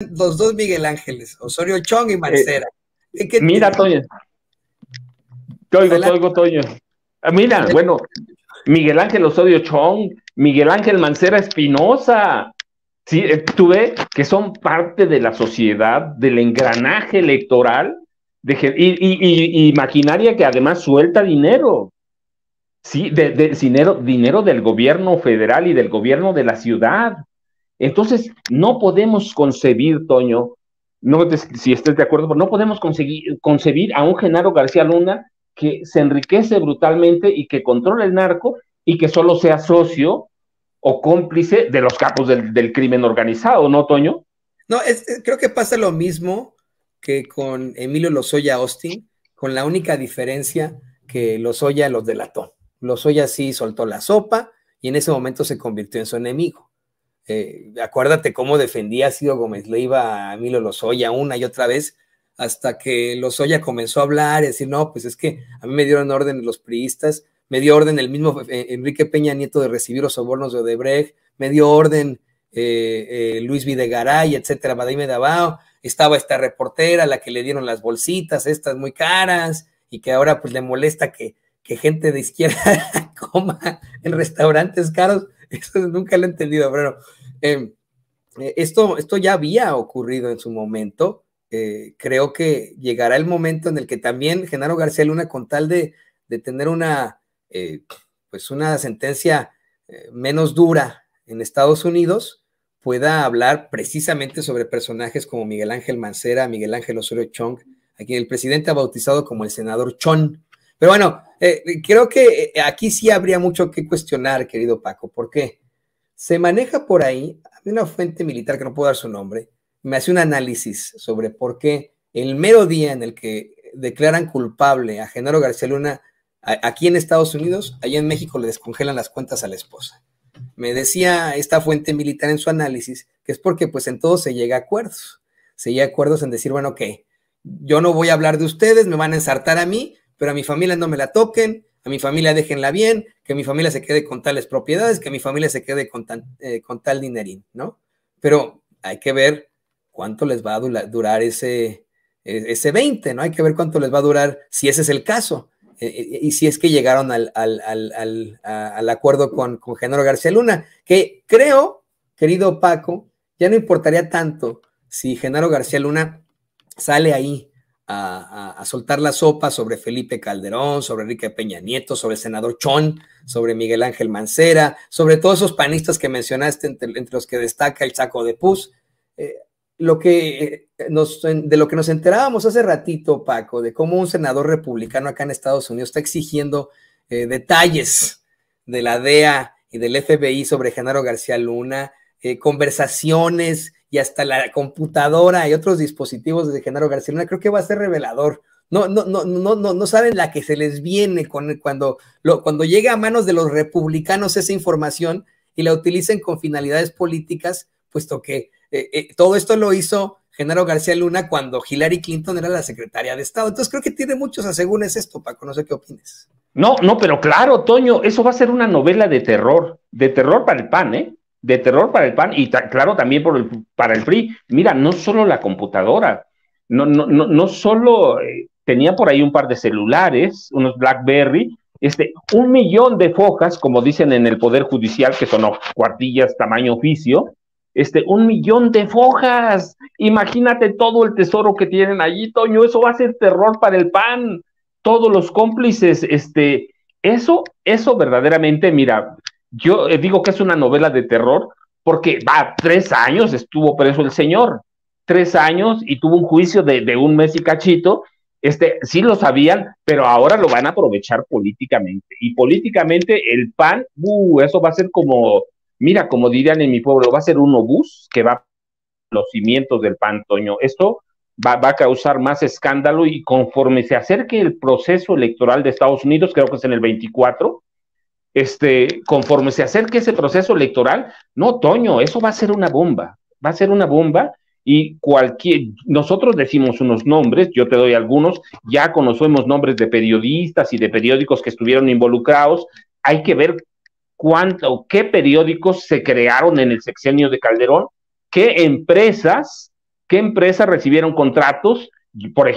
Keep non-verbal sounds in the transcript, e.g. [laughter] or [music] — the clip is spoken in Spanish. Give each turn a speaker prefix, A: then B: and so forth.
A: los dos Miguel Ángeles, Osorio Chong y eh, Mancera. mira, Toño. Te oigo, te oigo, Toño. Ah, mira, bueno, Miguel Ángel Osorio Chong, Miguel Ángel Mancera Espinosa. Sí, eh, tú ves que son parte de la sociedad, del engranaje electoral de, y, y, maquinaria que además suelta dinero. Sí, de, dinero, dinero del gobierno federal y del gobierno de la ciudad. Entonces, no podemos concebir, Toño, no si estés de acuerdo, no podemos concebir a un Genaro García Luna que se enriquece brutalmente y que controla el narco y que solo sea socio o cómplice de los capos del, crimen organizado, ¿no, Toño? No, es,
B: creo que pasa lo mismo que con Emilio Lozoya Austin, con la única diferencia que Lozoya los delató. Lozoya sí soltó la sopa y en ese momento se convirtió en su enemigo. Eh, acuérdate cómo defendía a Gómez, Gómez iba a soy Lozoya una y otra vez, hasta que Lozoya comenzó a hablar y decir, no, pues es que a mí me dieron orden los priistas, me dio orden el mismo eh, Enrique Peña Nieto de recibir los sobornos de Odebrecht, me dio orden eh, Luis Videgaray, etcétera, Badaime Dabao, estaba esta reportera la que le dieron las bolsitas, estas muy caras, y que ahora pues le molesta que, que gente de izquierda [laughs] coma en restaurantes caros. [laughs] Eso nunca lo he entendido, pero em, eh, esto, esto ya había ocurrido en su momento. Eh, creo que llegará el momento en el que también Genaro García Luna, con tal de, tener una, eh, pues una sentencia menos dura en Estados Unidos, pueda hablar precisamente sobre personajes como Miguel Ángel Mancera, Miguel Ángel Osorio Chong, a quien el presidente ha bautizado como el senador Chong. Pero bueno, eh, creo que eh, aquí sí habría mucho que cuestionar, querido Paco, porque se maneja por ahí, una fuente militar que no puedo dar su nombre, me hace un análisis sobre por qué el mero día en el que declaran culpable a Genaro García Luna aquí en Estados Unidos, allá en México le descongelan las cuentas a la esposa. Me decía esta fuente militar en su análisis que es porque pues en todo se llega a acuerdos. Se llega a acuerdos en decir, bueno, ok, yo no voy a hablar de ustedes, me van a ensartar a mí, pero a mi familia no me la toquen, a mi familia déjenla bien, que mi familia se quede con tales propiedades, que mi familia se quede con, eh, tal dinerín, ¿no? Pero hay que ver cuánto les va a durar ese, e, ese 20, ¿no? Hay que ver cuánto les va a durar si ese es el caso e, e, y si es que llegaron al, al acuerdo con, con Genaro García Luna, que creo, querido Paco, ya no importaría tanto si Genaro García Luna sale ahí a, soltar la sopa sobre Felipe Calderón, sobre Enrique Peña Nieto, sobre el senador Chon, sobre Miguel Ángel Mancera, sobre todos esos panistas que mencionaste, entre, los que destaca el Chaco de pus. Eh, lo que eh, nos, de lo que nos enterábamos hace ratito, Paco, de cómo un senador republicano acá en Estados Unidos está exigiendo eh, detalles de la DEA y del FBI sobre Genaro García Luna, conversaciones y hasta la computadora y otros dispositivos de Genaro García Luna, creo que va a ser revelador. No, no, no, no, no, no saben la que se les viene con, cuando, lo, cuando llega a manos de los republicanos esa información y la utilicen con finalidades políticas, puesto que eh, eh, todo esto lo hizo Genaro García Luna cuando Hillary Clinton era la secretaria de Estado. Entonces creo que tiene muchos asegúnes esto, Paco, no sé qué opines.
A: No, no, pero claro, Toño, eso va a ser una novela de terror, de terror para el PAN, ¿eh? de terror para el PAN y claro, también por el, para el PRI. Mira, no solo la computadora, no, no, no, solo eh, tenía por ahí un par de celulares, unos BlackBerry, este, un millón de fojas, como dicen en el Poder Judicial, que son cuartillas tamaño oficio, este, un millón de fojas. Imagínate todo el tesoro que tienen allí, Toño, eso va a ser terror para el PAN, todos los cómplices, este, eso, eso verdaderamente, mira, yo eh, digo que es una novela de terror porque va, tres años estuvo preso el señor, tres años y tuvo un juicio de, un mes y cachito. Este, sí lo sabían, pero ahora lo van a aprovechar políticamente. Y políticamente el PAN, uh, eso va a ser como, mira, como dirían en mi pueblo, va a ser un obús que va a los cimientos del PAN, Toño. Esto Va, va, a causar más escándalo y conforme se acerque el proceso electoral de Estados Unidos, creo que es en el 24, este, conforme se acerque ese proceso electoral, no, Toño, eso va a ser una bomba, va a ser una bomba y cualquier, nosotros decimos unos nombres, yo te doy algunos, ya conocemos nombres de periodistas y de periódicos que estuvieron involucrados, hay que ver cuánto, qué periódicos se crearon en el sexenio de Calderón, qué empresas, qué empresas recibieron contratos, por ejemplo,